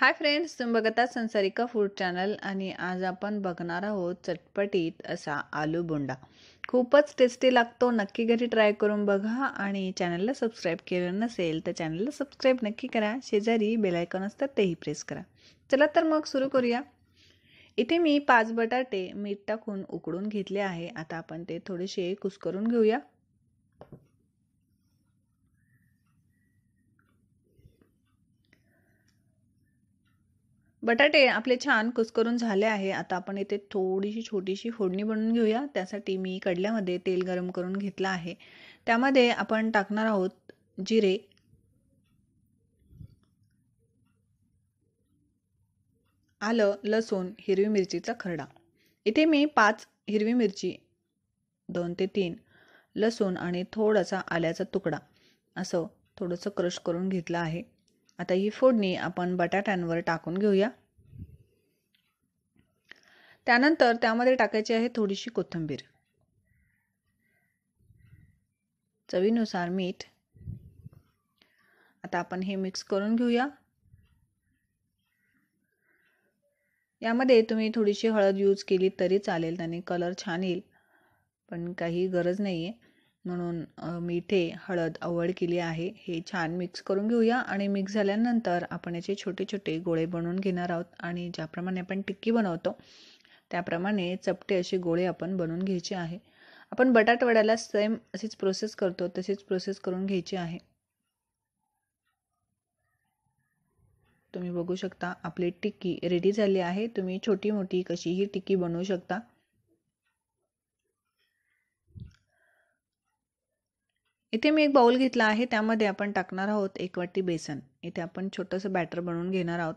hi friends तुम्ही बघता संसारिका food channel आणि आज आपण बघणार आहोत चटपटीत असा आलू बोंडा खूपच टेस्टी लागतो नक्की घरी ट्राय करून बघा आणि चॅनलला सबस्क्राईब केलं नसेल तर चॅनलला सबस्क्राईब नक्की करा शेजारी बेलायकॉन असतात तेही प्रेस करा चला तर मग सुरू करूया इथे मी पाच बटाटे मीठ टाकून उकडून घेतले आहे आता आपण ते थोडेसे कुस्करून घेऊया बटाटे आपले छान कुसकरून झाले आहे आता आपण इथे थोडीशी छोटीशी फोडणी बनवून घेऊया त्यासाठी मी कडल्यामध्ये तेल गरम करून घेतलं आहे त्यामध्ये आपण टाकणार आहोत जिरे आलं लसूण हिरवी मिरचीचा खरडा इथे मी पाच हिरवी मिरची दोन ते तीन लसूण आणि थोडासा आल्याचा तुकडा असं थोडंसं क्रश करून घेतलं आहे आता ही फोडणी आपण बटाट्यांवर टाकून घेऊया त्यानंतर त्यामध्ये टाकायची आहे थोडीशी कोथिंबीर चवीनुसार मीठ आता आपण हे मिक्स करून घेऊया यामध्ये तुम्ही थोडीशी हळद यूज केली तरी चालेल त्याने कलर छान येईल पण काही गरज नाही आहे म्हणून मिठे हळद अवळ केली आहे हे छान मिक्स करून घेऊया आणि मिक्स झाल्यानंतर आपण याचे छोटे छोटे गोळे बनवून घेणार आहोत आणि ज्याप्रमाणे आपण टिक्की बनवतो त्याप्रमाणे चपटे असे गोळे आपण बनवून घ्यायचे आहे आपण बटाटवड्याला सेम अशीच प्रोसेस करतो तशीच प्रोसेस करून घ्यायची आहे तुम्ही बघू शकता आपली टिक्की रेडी झाली आहे तुम्ही छोटी मोठी कशीही टिक्की बनवू शकता इथे मी एक बाउल घेतला आहे त्यामध्ये आपण टाकणार आहोत एक वाटी बेसन इथे आपण छोटंसं बॅटर बनवून घेणार आहोत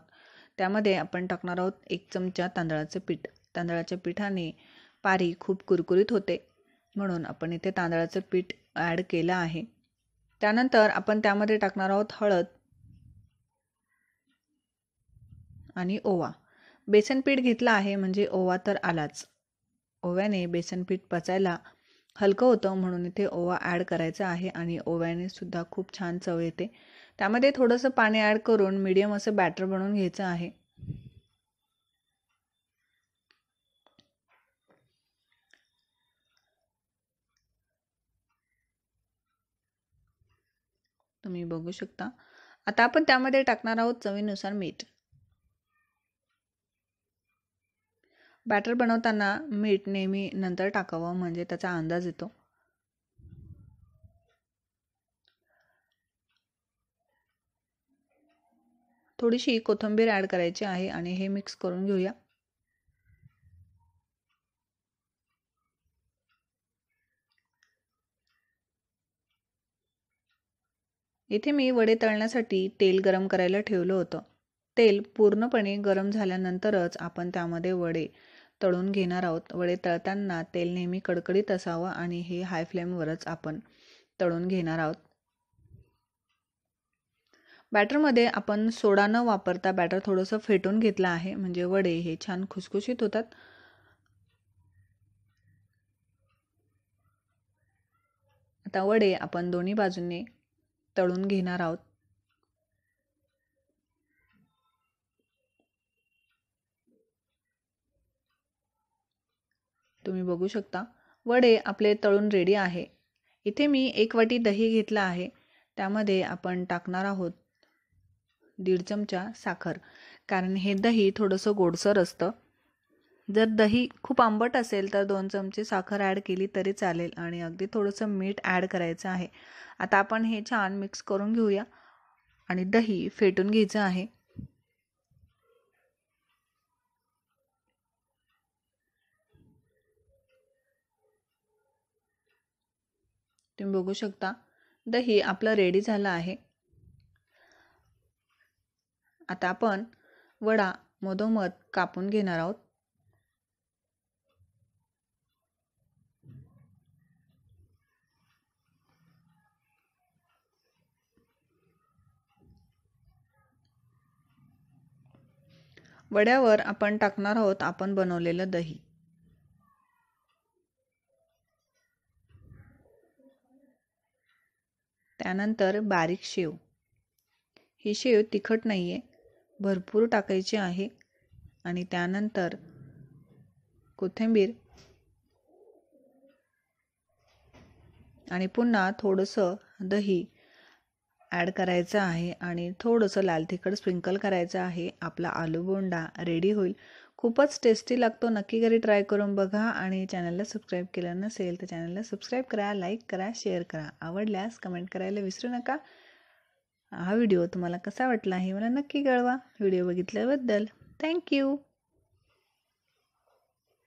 त्यामध्ये आपण टाकणार आहोत एक चमचा तांदळाचं पीठ तांदळाच्या पिठाने पारी खूप कुरकुरीत होते म्हणून आपण इथे तांदळाचं पीठ ॲड केलं आहे त्यानंतर आपण त्यामध्ये टाकणार आहोत हळद आणि ओवा बेसन पीठ घेतला आहे म्हणजे ओवा तर आलाच ओव्याने बेसन पीठ पचायला हलकं होतं म्हणून इथे ओवा ॲड करायचा आहे आणि ओव्याने सुद्धा खूप छान चव येते त्यामध्ये थोडंसं पाणी ॲड करून मीडियम असं बॅटर बनवून घ्यायचं आहे तुम्ही बघू शकता आता आपण त्यामध्ये टाकणार आहोत चवीनुसार मीठ बॅटर बनवताना मीठ नेहमी नंतर टाकावं म्हणजे त्याचा अंदाज येतो थोडीशी कोथिंबीर ॲड करायची आहे आणि हे मिक्स करून घेऊया इथे मी वडे तळण्यासाठी तेल गरम करायला ठेवलं होतं तेल पूर्णपणे गरम झाल्यानंतरच आपण त्यामध्ये वडे तळून घेणार आहोत वडे तळताना तेल नेहमी कडकडीत असावं आणि हे हाय फ्लेमवरच आपण तळून घेणार आहोत बॅटरमध्ये आपण सोडा न वापरता बॅटर थोडंसं फेटून घेतलं आहे म्हणजे वडे हे छान खुसखुशीत होतात आता वडे आपण दोन्ही बाजूंनी तळून घेणार आहोत तुम्ही बघू शकता वडे आपले तळून रेडी आहे इथे मी एक वाटी दही घेतला आहे त्यामध्ये आपण टाकणार आहोत दीड चमचा साखर कारण हे दही थोडंसं गोडसर असतं जर दही खूप आंबट असेल तर दोन चमचे साखर ॲड केली तरी चालेल आणि अगदी थोडंसं मीठ ॲड करायचं आहे आता आपण हे छान मिक्स करून घेऊया आणि दही फेटून घ्यायचं आहे तुम्ही बघू शकता दही आपलं रेडी झालं आहे आता आपण वडा मधोमध कापून घेणार आहोत वड्यावर आपण टाकणार आहोत आपण बनवलेलं दही त्यानंतर बारीक शेव ही शेव तिखट नाही आहे भरपूर टाकायची आहे आणि त्यानंतर कोथिंबीर आणि पुन्हा थोडंसं दही ॲड करायचं आहे आणि थोडंसं लाल तिखट स्प्रिंकल करायचं आहे आपला आलू बोंडा रेडी होईल खूपच टेस्टी लागतो नक्की घरी ट्राय करून बघा आणि चॅनलला सबस्क्राईब केलं नसेल तर चॅनलला सबस्क्राईब करा लाईक करा शेअर करा आवडल्यास कमेंट करायला विसरू नका हा व्हिडिओ तुम्हाला कसा वाटला हे मला नक्की कळवा व्हिडिओ बघितल्याबद्दल थँक्यू